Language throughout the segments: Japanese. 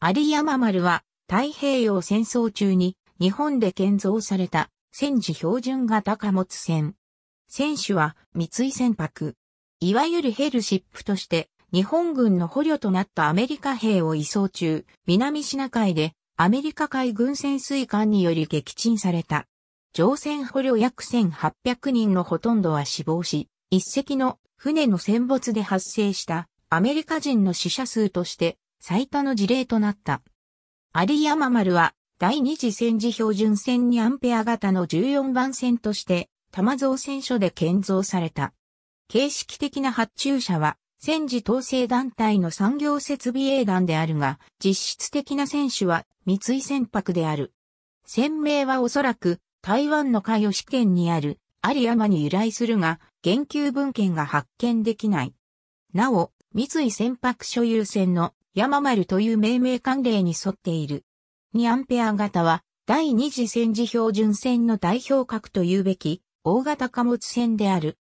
有山丸は太平洋戦争中に日本で建造された戦時標準型貨物船。船主は三井船舶。いわゆるヘルシップとして日本軍の捕虜となったアメリカ兵を移送中、南シナ海でアメリカ海軍潜水艦により撃沈された。乗船捕虜約1800人のほとんどは死亡し、一隻の船の戦没で発生したアメリカ人の死者数として最多の事例となった。有山丸は第二次戦時標準戦にアンペア型の14番線として玉造船所で建造された。形式的な発注者は戦時統制団体の産業設備営団であるが、実質的な選手は三井船舶である。船名はおそらく台湾の海洋試験にある有山に由来するが、言及文献が発見できない。なお、三井船舶所有船の山丸という命名慣例に沿っている。2アンペア型は、第二次戦時標準線の代表格というべき、大型貨物船である。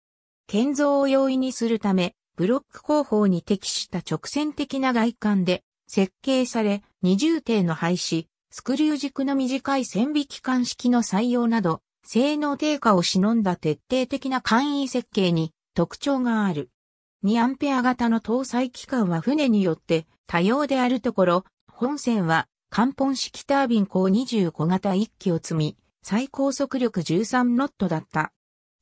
建造を容易にするため、ブロック工法に適した直線的な外観で設計され、二重艇の廃止、スクリュー軸の短い線引き管式の採用など、性能低下を忍んだ徹底的な簡易設計に特徴がある。2アンペア型の搭載機関は船によって多様であるところ、本船は関本式タービン鋼25型1機を積み、最高速力13ノットだった。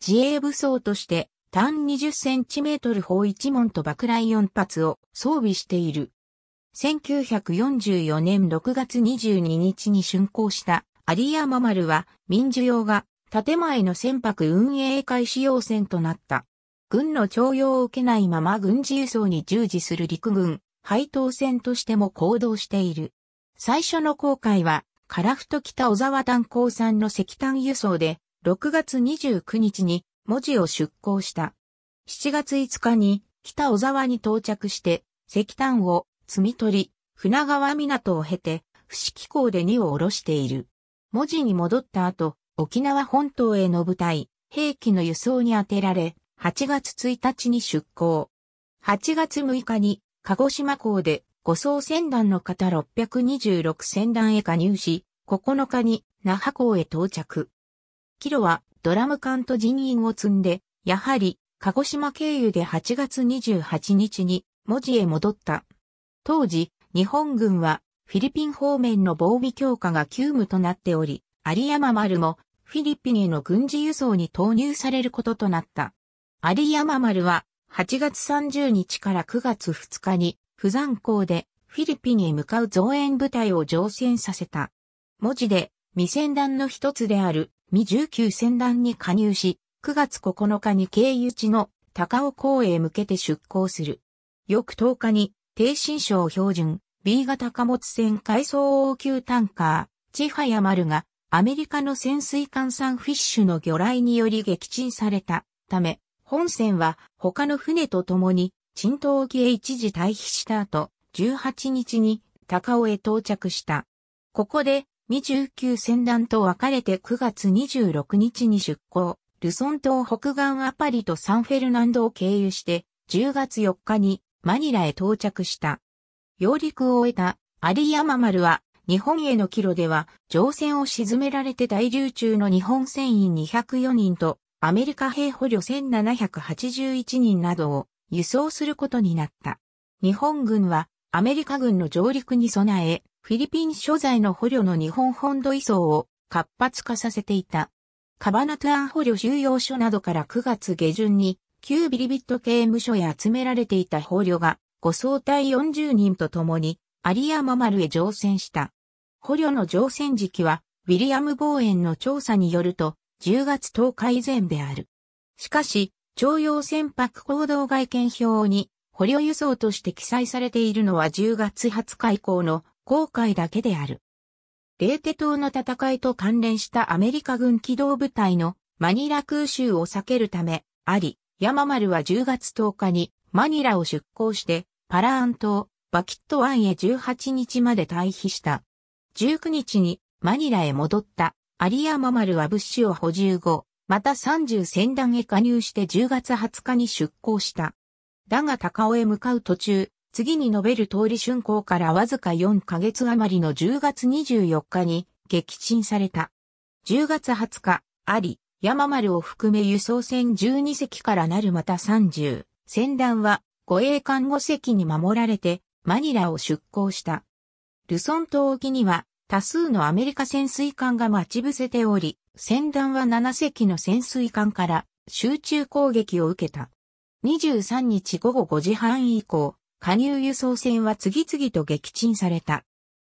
自衛武装として、単20センチメートル砲1門と爆雷4発を装備している。1944年6月22日に竣工した有山丸は民需用が建前の船舶運営開始要線となった。軍の徴用を受けないまま軍事輸送に従事する陸軍、配当船としても行動している。最初の航海は、カラフト北小沢炭鉱産の石炭輸送で、6月29日に文字を出港した。7月5日に北小沢に到着して、石炭を摘み取り、船川港を経て、不死議港で荷を下ろしている。文字に戻った後、沖縄本島への部隊、兵器の輸送に充てられ、8月1日に出港。8月6日に鹿児島港で護送船団の方626船団へ加入し、9日に那覇港へ到着。キロはドラム缶と人員を積んで、やはり鹿児島経由で8月28日に文字へ戻った。当時、日本軍はフィリピン方面の防備強化が急務となっており、有山丸もフィリピンへの軍事輸送に投入されることとなった。有山丸は8月30日から9月2日に不山港でフィリピンへ向かう増援部隊を乗船させた。文字で未船団の一つである未19船団に加入し、9月9日に経由地の高尾港へ向けて出港する。翌10日に、低新省標準、B 型貨物船海藻応急タンカー、千早丸が、アメリカの潜水艦サンフィッシュの魚雷により撃沈されたため、本船は他の船と共に、沈東沖へ一時退避した後、18日に高尾へ到着した。ここで29船団と分かれて9月26日に出港、ルソン島北岸アパリとサンフェルナンドを経由して、10月4日にマニラへ到着した。揚陸を終えたアリヤママルは、日本への帰路では、乗船を沈められて大流中の日本船員204人と、アメリカ兵捕虜1781人などを輸送することになった。日本軍はアメリカ軍の上陸に備え、フィリピン所在の捕虜の日本本土移送を活発化させていた。カバナトゥアン捕虜収容所などから9月下旬に、旧ビリビット刑務所へ集められていた捕虜が、護送隊40人と共に、有山丸へ乗船した。捕虜の乗船時期は、ウィリアム・ボーエンの調査によると、10月10日以前である。しかし、徴用船舶行動外見表に捕虜輸送として記載されているのは10月20日以降の航海だけである。レーテ島の戦いと関連したアメリカ軍機動部隊のマニラ空襲を避けるため、あり、山丸は10月10日にマニラを出港してパラアン島、バキット湾へ18日まで退避した。19日にマニラへ戻った有山丸は物資を補充後、また30船団へ加入して10月20日に出港した。だが高尾へ向かう途中、次に述べる通り春港からわずか4ヶ月余りの10月24日に撃沈された。10月20日、あり、山丸を含め輸送船12隻からなるまた30、船団は護衛艦5隻に守られてマニラを出港した。ルソン島沖には多数のアメリカ潜水艦が待ち伏せており、船団は7隻の潜水艦から集中攻撃を受けた。23日午後5時半以降、加入輸送船は次々と撃沈された。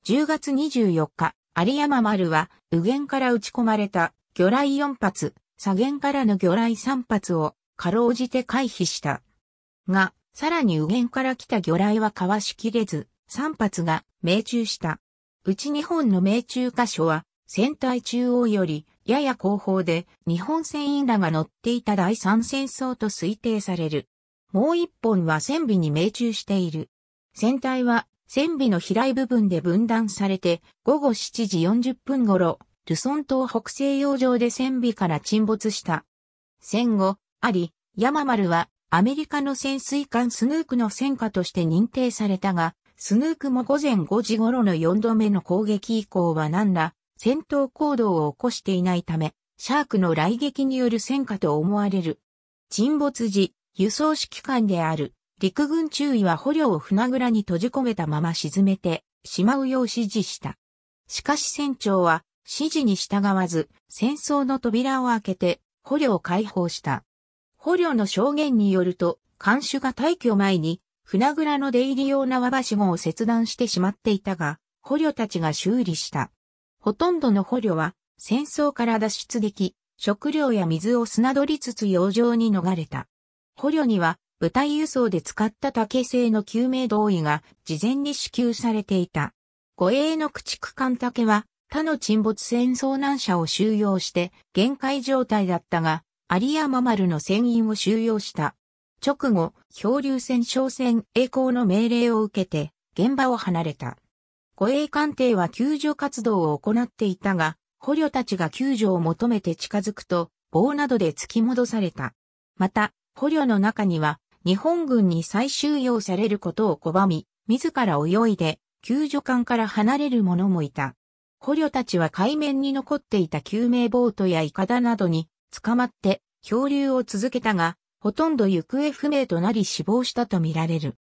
10月24日、有山丸は、右舷から撃ち込まれた魚雷4発、左舷からの魚雷3発を、かろうじて回避した。が、さらに右舷から来た魚雷はかわしきれず、3発が命中した。うち日本の命中箇所は、船体中央より、やや後方で、日本船員らが乗っていた第三戦争と推定される。もう一本は船尾に命中している。船体は、船尾の飛来部分で分断されて、午後7時40分頃、ルソン島北西洋上で船尾から沈没した。戦後、あり、ヤママルは、アメリカの潜水艦スヌークの戦果として認定されたが、スヌークも午前5時頃の4度目の攻撃以降は何ら戦闘行動を起こしていないため、シャークの来撃による戦果と思われる。沈没時、輸送指揮官である陸軍中尉は捕虜を船倉に閉じ込めたまま沈めてしまうよう指示した。しかし船長は指示に従わず戦争の扉を開けて捕虜を解放した。捕虜の証言によると、監守が退去前に船倉の出入り用縄橋しを切断してしまっていたが、捕虜たちが修理した。ほとんどの捕虜は戦争から脱出でき、食料や水を砂取りつつ洋上に逃れた。捕虜には部隊輸送で使った竹製の救命胴衣が事前に支給されていた。護衛の駆逐艦竹は他の沈没船遭難者を収容して限界状態だったが、有山丸の船員を収容した。直後、漂流船商船栄光の命令を受けて、現場を離れた。護衛艦艇は救助活動を行っていたが、捕虜たちが救助を求めて近づくと、棒などで突き戻された。また、捕虜の中には、日本軍に再収容されることを拒み、自ら泳いで、救助艦から離れる者もいた。捕虜たちは海面に残っていた救命ボートやイカダなどに捕まって漂流を続けたが、ほとんど行方不明となり死亡したとみられる。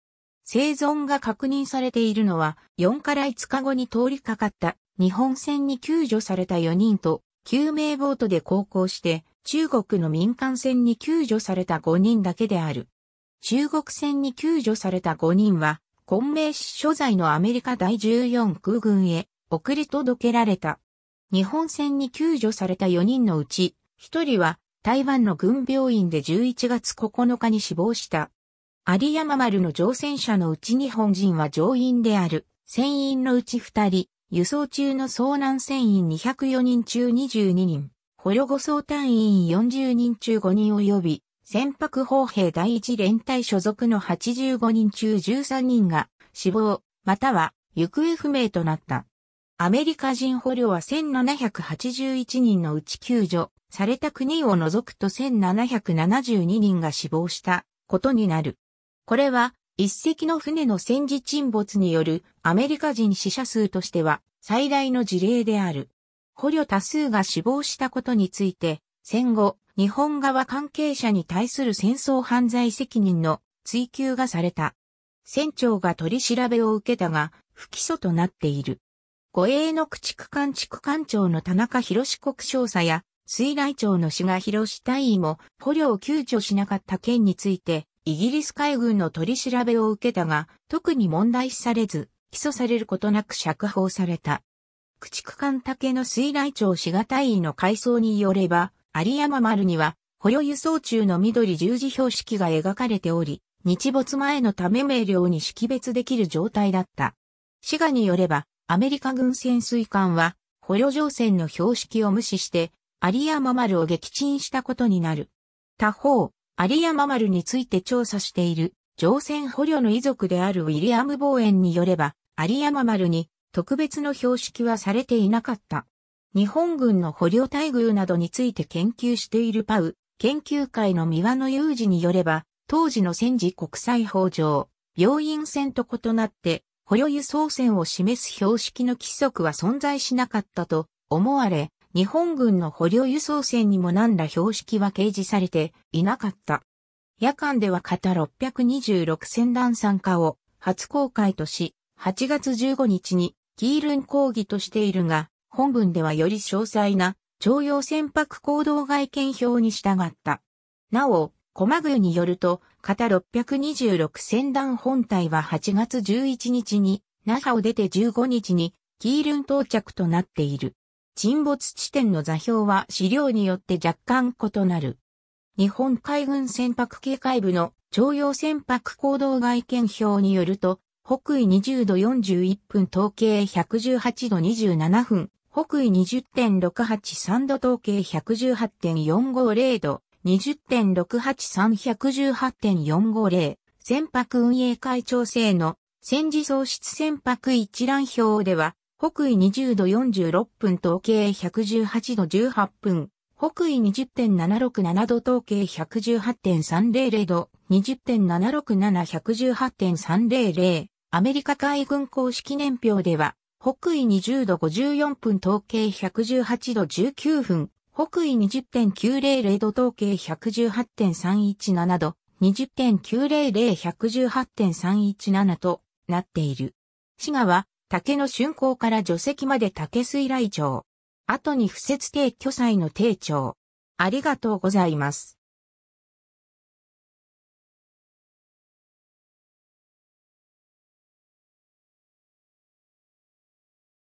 生存が確認されているのは4から5日後に通りかかった日本船に救助された4人と救命ボートで航行して中国の民間船に救助された5人だけである。中国船に救助された5人は昆明市所在のアメリカ第14空軍へ送り届けられた。日本船に救助された4人のうち1人は台湾の軍病院で11月9日に死亡した。有山丸の乗船者のうち日本人は乗員である、船員のうち2人、輸送中の遭難船員204人中22人、捕虜護送隊員40人中5人及び、船舶砲兵第一連隊所属の85人中13人が死亡、または行方不明となった。アメリカ人捕虜は1781人のうち救助された国を除くと1772人が死亡したことになる。これは一隻の船の戦時沈没によるアメリカ人死者数としては最大の事例である。捕虜多数が死亡したことについて、戦後、日本側関係者に対する戦争犯罪責任の追及がされた。船長が取り調べを受けたが、不起訴となっている。護衛の駆逐艦畜艦長の田中博国少佐や、水来町の志賀博隊員も捕虜を救助しなかった件について、イギリス海軍の取り調べを受けたが、特に問題視されず、起訴されることなく釈放された。駆逐艦竹の水来町志賀隊員の回想によれば、有山丸には、捕虜輸送中の緑十字標識が描かれており、日没前のため明瞭に識別できる状態だった。志賀によれば、アメリカ軍潜水艦は、捕虜乗船の標識を無視して、有山丸を撃沈したことになる。他方、有山丸について調査している、乗船捕虜の遺族であるウィリアム・ボーエンによれば、有山丸に特別の標識はされていなかった。日本軍の捕虜待遇などについて研究しているパウ、研究会の三輪の有事によれば、当時の戦時国際法上、病院船と異なって、捕虜輸送船を示す標識の規則は存在しなかったと思われ、日本軍の捕虜輸送船にも何ら標識は掲示されていなかった。夜間では型626船団参加を初公開とし、8月15日にキールン講義としているが、本文ではより詳細な徴用船舶行動外見表に従った。なお、駒宮によると、型626船団本体は8月11日に、那覇を出て15日に、キールン到着となっている。沈没地点の座標は資料によって若干異なる。日本海軍船舶警戒部の徴用船舶行動外見表によると、北緯20度41分、統計118度27分、北緯20.683度、統計118.450度、20.68318.450船舶運営会長制の戦時喪失船舶一覧表では、北緯20度46分統計118度18分、北緯20.767度統計118.300度、20.767-118.300、アメリカ海軍公式年表では、北緯20度54分統計118度19分、北緯20.900度統計118.317度、20.900-118.317となっている。滋賀は竹の竣工から除石まで竹水来町。後に不設定巨祭の定町。ありがとうございます。